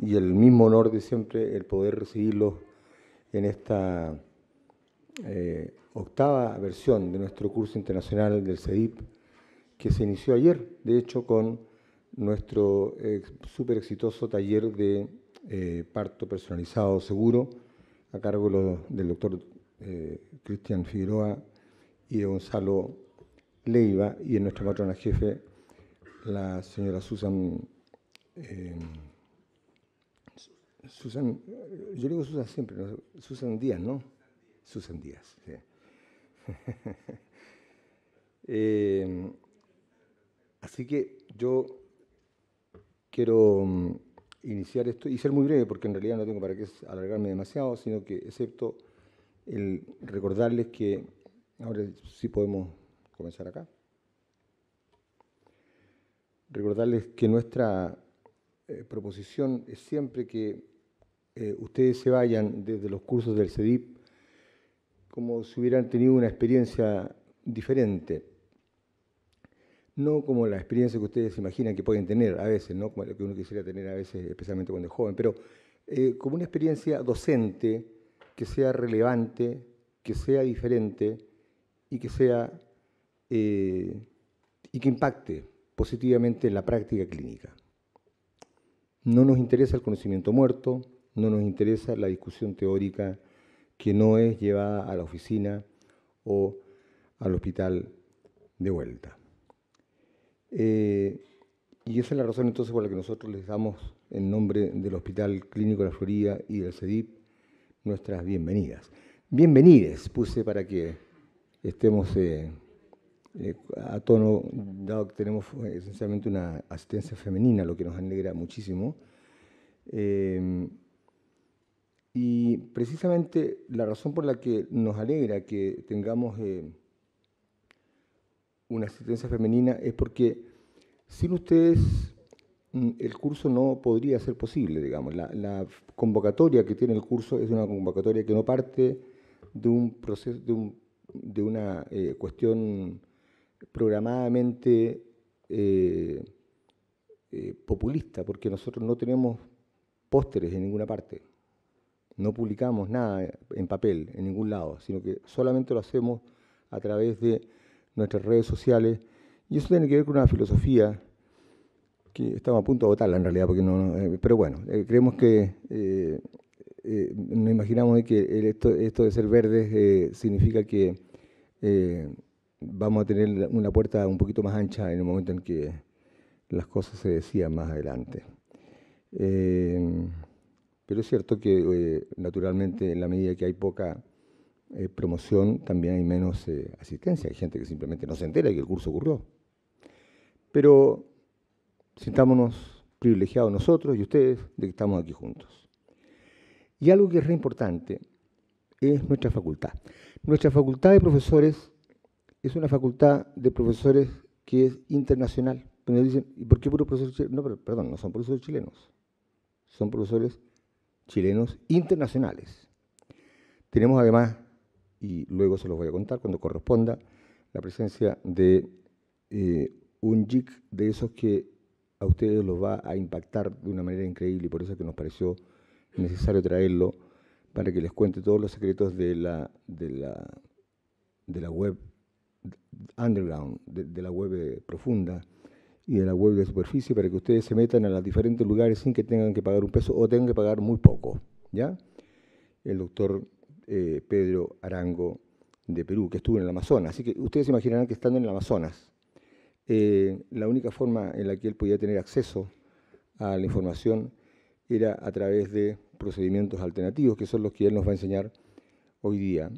y el mismo honor de siempre el poder recibirlos en esta eh, octava versión de nuestro curso internacional del CEDIP, que se inició ayer, de hecho, con nuestro súper exitoso taller de eh, parto personalizado seguro, a cargo del doctor eh, Cristian Figueroa y de Gonzalo Leiva, y en nuestra patrona jefe, la señora Susan eh, yo digo Susan siempre, Susan Díaz, ¿no? Susan Díaz, eh, así que yo quiero mm, iniciar esto y ser muy breve, porque en realidad no tengo para qué alargarme demasiado, sino que excepto el recordarles que ahora sí podemos comenzar acá. Recordarles que nuestra eh, proposición es siempre que eh, ustedes se vayan desde los cursos del CEDIP como si hubieran tenido una experiencia diferente. No como la experiencia que ustedes imaginan que pueden tener a veces, ¿no? como lo que uno quisiera tener a veces, especialmente cuando es joven, pero eh, como una experiencia docente que sea relevante, que sea diferente y que sea eh, y que impacte positivamente en la práctica clínica. No nos interesa el conocimiento muerto, no nos interesa la discusión teórica que no es llevada a la oficina o al hospital de vuelta. Eh, y esa es la razón entonces por la que nosotros les damos en nombre del Hospital Clínico de la Florida y del CEDIP nuestras bienvenidas. Bienvenides, puse para que estemos eh, eh, a tono, dado que tenemos esencialmente una asistencia femenina, lo que nos alegra muchísimo. Eh, y precisamente la razón por la que nos alegra que tengamos eh, una asistencia femenina es porque sin ustedes mm, el curso no podría ser posible, digamos. La, convocatoria que tiene el curso es una convocatoria que no parte de un proceso, de, una eh, cuestión programadamente eh, populista, porque nosotros no tenemos pósteres en ninguna parte. No publicamos nada en papel, en ningún lado, sino que solamente lo hacemos a través de nuestras redes sociales. Y eso tiene que ver con una filosofía que estamos a punto de votarla en realidad, porque no, eh, pero bueno, eh, creemos que eh, nos imaginamos que esto, esto de ser verdes significa que vamos a tener una puerta un poquito más ancha en el momento en que las cosas se decían más adelante. Pero es cierto que, eh, naturalmente, en la medida que hay poca eh, promoción, también hay menos eh, asistencia. Hay gente que simplemente no se entera de que el curso ocurrió. Pero sintámonos privilegiados nosotros y ustedes de que estamos aquí juntos. Y algo que es re importante es nuestra facultad. Nuestra facultad de profesores es una facultad de profesores que es internacional. Cuando dicen, ¿y por qué puros profesores chilenos? No, perdón, no son profesores chilenos, son profesores chilenos internacionales. Tenemos además, y luego se los voy a contar cuando corresponda, la presencia de eh, un JIC de esos que a ustedes los va a impactar de una manera increíble y por eso es que nos pareció necesario traerlo para que les cuente todos los secretos de la, de la, web underground, de la web profunda, y de la web de superficie para que ustedes se metan a los diferentes lugares sin que tengan que pagar un peso o tengan que pagar muy poco, ¿ya? El doctor eh, Pedro Arango de Perú, que estuvo en el Amazonas. Así que ustedes imaginarán que estando en el Amazonas, eh, la única forma en la que él podía tener acceso a la información era a través de procedimientos alternativos, que son los que él nos va a enseñar hoy día.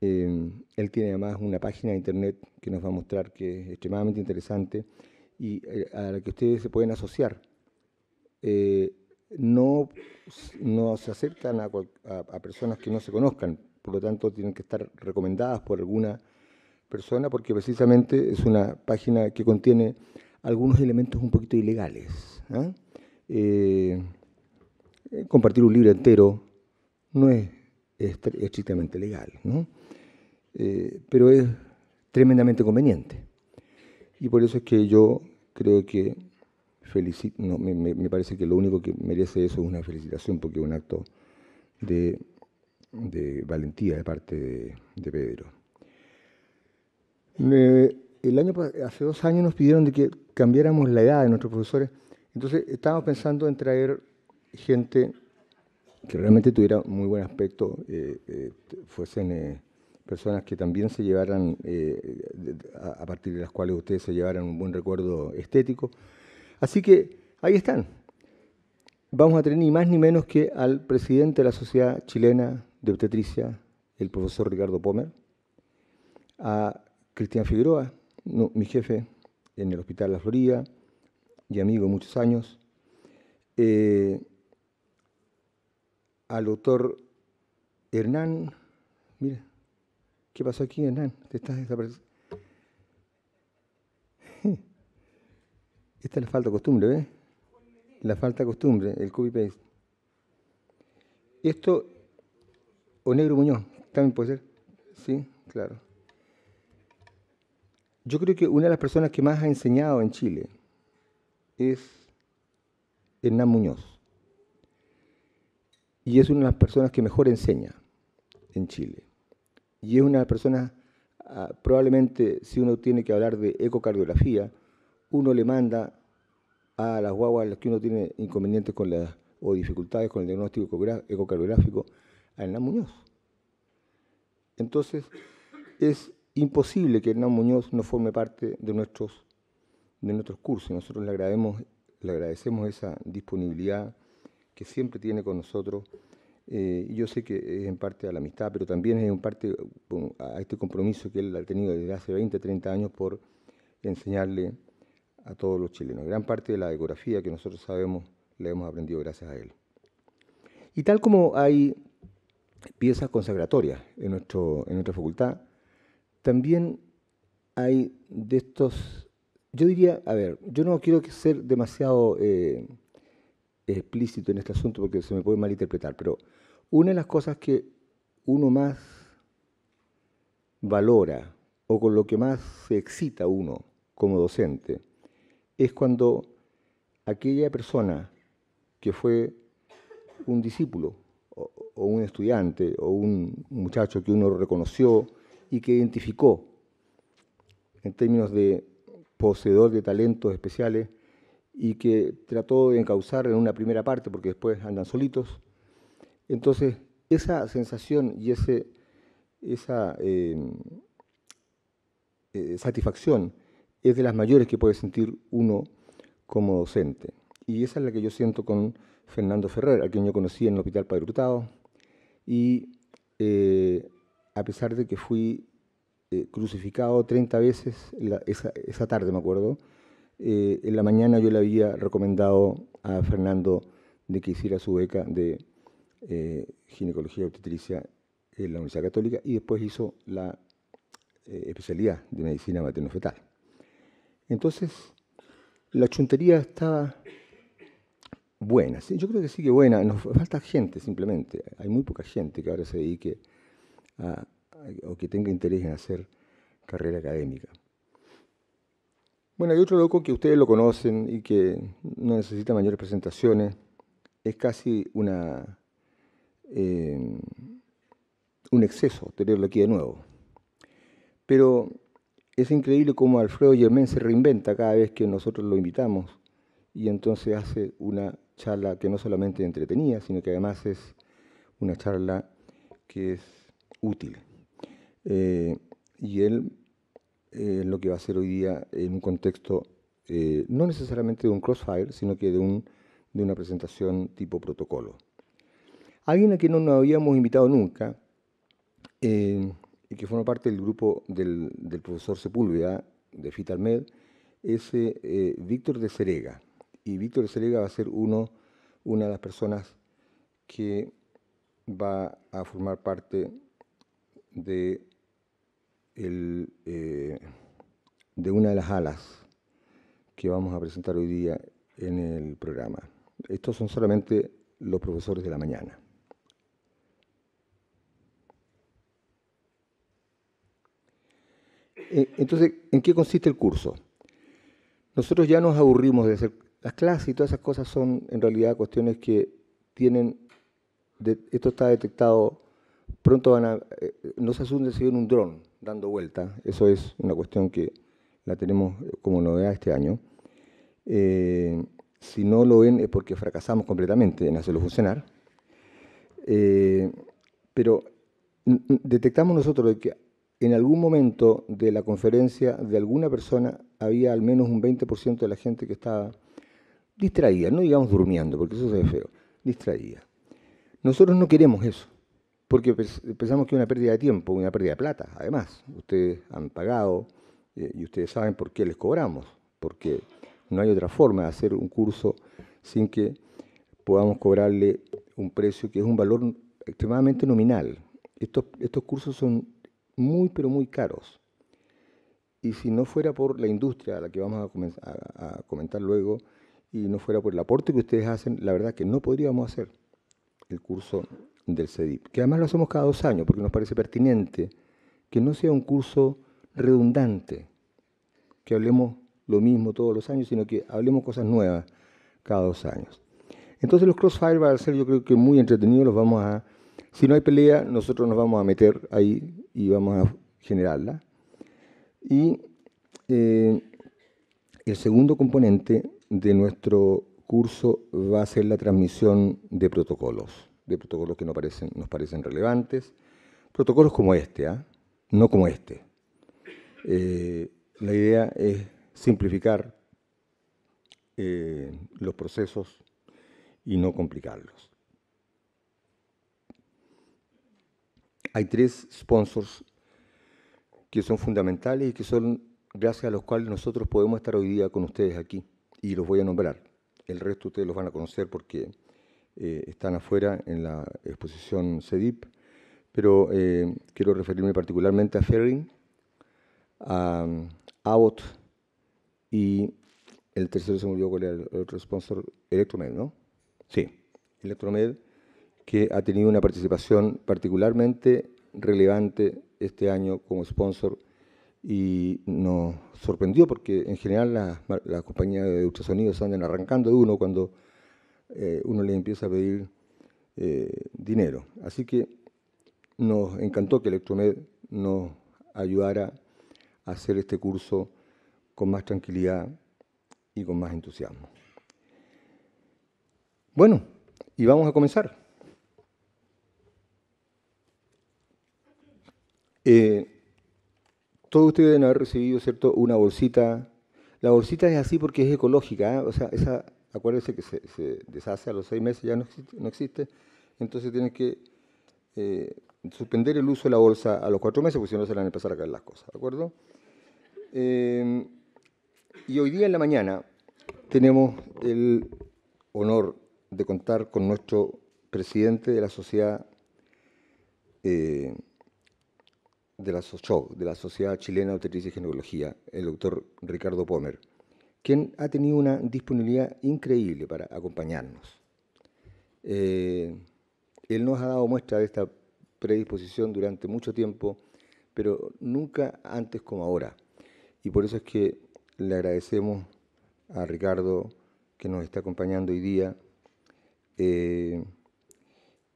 Eh, él tiene además una página de internet que nos va a mostrar que es extremadamente interesante y eh, a la que ustedes se pueden asociar. Eh, no, no, se aceptan a, personas que no se conozcan, por lo tanto tienen que estar recomendadas por alguna persona porque precisamente es una página que contiene algunos elementos un poquito ilegales. ¿ah? Eh, compartir un libro entero no es estrictamente legal, pero es tremendamente conveniente. Y por eso es que yo creo que me, parece que lo único que merece eso es una felicitación, porque es un acto de, valentía de parte de, Pedro. el año, hace dos años nos pidieron de que cambiáramos la edad de nuestros profesores, entonces estábamos pensando en traer gente que realmente tuviera muy buen aspecto, eh, eh, fuesen... Eh, personas que también se llevaran, eh, a partir de las cuales ustedes se llevaran un buen recuerdo estético. Así que ahí están. Vamos a tener ni más ni menos que al presidente de la Sociedad Chilena de Obstetricia, el profesor Ricardo Pomer, a Cristian Figueroa, mi jefe en el Hospital La Florida y amigo de muchos años, eh, al doctor Hernán, mira, ¿Qué pasó aquí, Hernán? Te estás desapareciendo. Esta es la falta de costumbre, ¿ves? La falta de costumbre, el copy-paste. Esto, o negro Muñoz, también puede ser. Sí, claro. Yo creo que una de las personas que más ha enseñado en Chile es Hernán Muñoz. Y es una de las personas que mejor enseña en Chile y es una persona, ah, probablemente si uno tiene que hablar de ecocardiografía, uno le manda a las guaguas las que uno tiene inconvenientes con las, o dificultades con el diagnóstico ecocardiográfico, a Hernán Muñoz. Entonces, es imposible que Hernán Muñoz no forme parte de nuestros, de nuestros cursos. Nosotros le, le agradecemos esa disponibilidad que siempre tiene con nosotros eh, yo sé que es en parte a la amistad, pero también es en parte a este compromiso que él ha tenido desde hace 20, 30 años por enseñarle a todos los chilenos. Gran parte de la ecografía que nosotros sabemos la hemos aprendido gracias a él. Y tal como hay piezas consagratorias en, nuestro, en nuestra facultad, también hay de estos, yo diría, a ver, yo no quiero ser demasiado... Eh, explícito en este asunto porque se me puede malinterpretar, pero una de las cosas que uno más valora o con lo que más se excita uno como docente es cuando aquella persona que fue un discípulo o, o un estudiante o un muchacho que uno reconoció y que identificó en términos de poseedor de talentos especiales, y que trató de encauzar en una primera parte, porque después andan solitos. Entonces, esa sensación y ese, esa eh, eh, satisfacción es de las mayores que puede sentir uno como docente. Y esa es la que yo siento con Fernando Ferrer, a quien yo conocí en el Hospital Padre Hurtado. Y eh, a pesar de que fui crucificado 30 veces esa tarde, me acuerdo, eh, en la mañana yo le había recomendado a Fernando de que hiciera su beca de eh, ginecología y obstetricia en la Universidad Católica y después hizo la eh, especialidad de medicina materno-fetal. Entonces, la chuntería estaba buena, yo creo que sí que buena, nos falta gente simplemente, hay muy poca gente que ahora se dedique o que tenga interés en hacer carrera académica. Bueno, hay otro loco que ustedes lo conocen y que no necesita mayores presentaciones. Es casi una, eh, un exceso tenerlo aquí de nuevo. Pero es increíble cómo Alfredo Germán se reinventa cada vez que nosotros lo invitamos y entonces hace una charla que no solamente entretenía, sino que además es una charla que es útil. Eh, y él eh, lo que va a ser hoy día en un contexto eh, no necesariamente de un crossfire, sino que de, un, de una presentación tipo protocolo. Alguien a quien no nos habíamos invitado nunca, eh, y que forma parte del grupo del, del profesor Sepúlveda de Fitalmed, es eh, Víctor de Serega. Y Víctor de Serega va a ser uno, una de las personas que va a formar parte de eh, de una de las alas que vamos a presentar hoy día en el programa. Estos son solamente los profesores de la mañana. Eh, entonces, ¿en qué consiste el curso? Nosotros ya nos aburrimos de hacer las clases y todas esas cosas son en realidad cuestiones que tienen, esto está detectado pronto van a, no se asunde, si ven un dron dando vuelta, eso es una cuestión que la tenemos como novedad este año. Eh, si no lo ven es porque fracasamos completamente en hacerlo funcionar. Eh, pero detectamos nosotros que en algún momento de la conferencia de alguna persona había al menos un 20% de la gente que estaba distraída, no digamos durmiendo, porque eso se ve feo, distraída. Nosotros no queremos eso porque pensamos que es una pérdida de tiempo, una pérdida de plata. Además, ustedes han pagado eh, y ustedes saben por qué les cobramos, porque no hay otra forma de hacer un curso sin que podamos cobrarle un precio que es un valor extremadamente nominal. Estos, estos cursos son muy, pero muy caros. Y si no fuera por la industria a la que vamos a comentar luego, y no fuera por el aporte que ustedes hacen, la verdad que no podríamos hacer el curso del CEDIP, que además lo hacemos cada dos años porque nos parece pertinente que no sea un curso redundante, que hablemos lo mismo todos los años, sino que hablemos cosas nuevas cada dos años. Entonces los crossfire van a ser yo creo que muy entretenidos, los vamos a... Si no hay pelea, nosotros nos vamos a meter ahí y vamos a generarla. Y eh, el segundo componente de nuestro curso va a ser la transmisión de protocolos de protocolos que no parecen, nos parecen relevantes. Protocolos como este, ¿ah? no como este. Eh, la idea es simplificar eh, los procesos y no complicarlos. Hay tres sponsors que son fundamentales y que son gracias a los cuales nosotros podemos estar hoy día con ustedes aquí y los voy a nombrar. El resto ustedes los van a conocer porque eh, están afuera en la exposición CEDIP, pero eh, quiero referirme particularmente a Ferrin, a mm, Abbott y el tercero se murió con el otro sponsor, Electromed, ¿no? Sí, Electromed, que ha tenido una participación particularmente relevante este año como sponsor y nos sorprendió porque en general las compañías de ultrasonidos andan arrancando de uno cuando eh, uno le empieza a pedir eh, dinero. Así que nos encantó que Electromed nos ayudara a hacer este curso con más tranquilidad y con más entusiasmo. Bueno, y vamos a comenzar. Eh, todos ustedes deben haber recibido, ¿cierto?, una bolsita. La bolsita es así porque es ecológica, o sea, esa acuérdense que se, deshace a los seis meses, ya no existe, entonces tienen que eh, suspender el uso de la bolsa a los cuatro meses, porque si no se van a empezar a caer las cosas, ¿de acuerdo? Eh, y hoy día en la mañana tenemos el honor de contar con nuestro presidente de la sociedad eh, de la Sociedad Chilena de Obstetricia y genealogía, el doctor Ricardo Pomer quien ha tenido una disponibilidad increíble para acompañarnos. Eh, él nos ha dado muestra de esta predisposición durante mucho tiempo, pero nunca antes como ahora. Y por eso es que le agradecemos a Ricardo que nos está acompañando hoy día. Eh,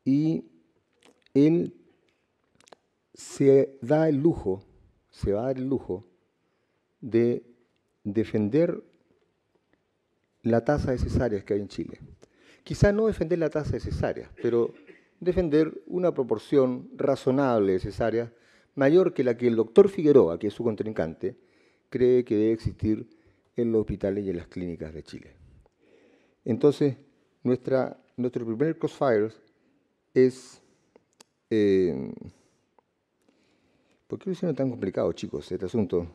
y él se da el lujo, se va a dar el lujo de defender la tasa de cesáreas que hay en Chile. Quizá no defender la tasa de pero defender una proporción razonable de cesáreas mayor que la que el doctor Figueroa, que es su contrincante, cree que debe existir en los hospitales y en las clínicas de Chile. Entonces, nuestra, nuestro primer crossfire es... Eh, ¿Por qué lo hicieron tan complicado, chicos, este asunto?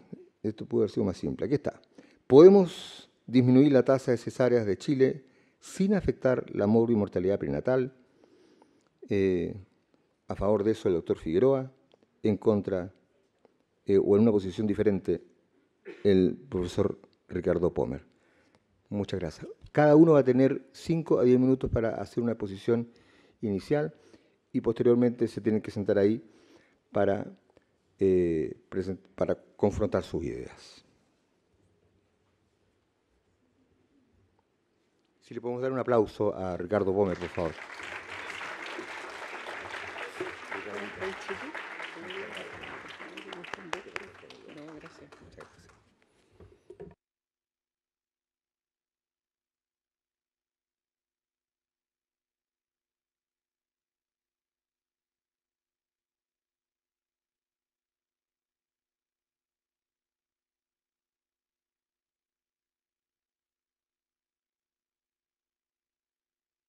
Esto pudo haber sido más simple. Aquí está. Podemos disminuir la tasa de cesáreas de Chile sin afectar la y mortalidad prenatal. Eh, a favor de eso el doctor Figueroa, en contra eh, o en una posición diferente el profesor Ricardo Pomer. Muchas gracias. Cada uno va a tener 5 a 10 minutos para hacer una posición inicial y posteriormente se tienen que sentar ahí para, eh, para confrontar sus ideas. Si le podemos dar un aplauso a Ricardo Gómez, por favor.